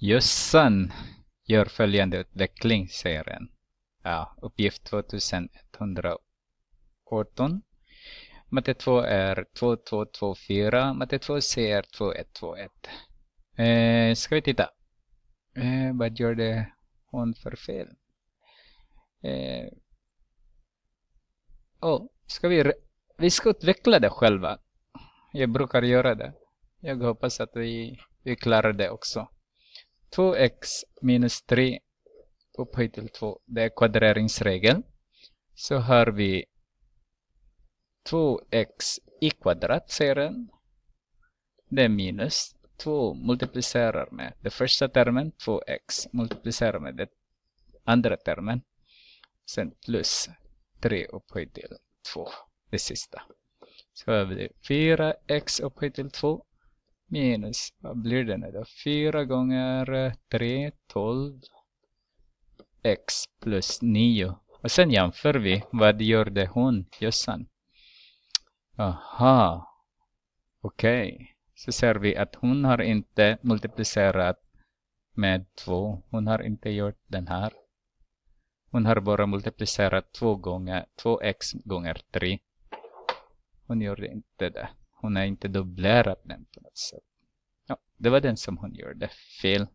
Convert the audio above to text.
Jössen gör följande utveckling, säger den. Ja, uppgift 2118. Matte 2 är 2224, matte 2C är 2121. Eh, ska vi titta. Eh, vad gjorde hon för fel? Eh, oh, ska vi, vi ska utveckla det själva. Jag brukar göra det. Jag hoppas att vi, vi klarar det också. 2x minus 3 upphöjt till 2. Det är kvadreringsregeln. Så har vi 2x i kvadrat säger den. Det är minus 2 multiplicerar med den första termen 2x multiplicerar med den andra termen. Sen plus 3 upphöjt till 2, det sista. Så har vi 4x upphöjt till 2 minus, vad blir det nu då? 4 gånger 3, eh, 12 x plus 9. Och sen jämför vi, vad gjorde hon, Jossan? Aha, okej. Okay. Så ser vi att hon har inte multiplicerat med 2. Hon har inte gjort den här. Hon har bara multiplicerat 2 gånger, 2x gånger 3. Hon gjorde inte det hon har inte dubblerat den på något sätt. Ja, det var den som hon gjorde fel.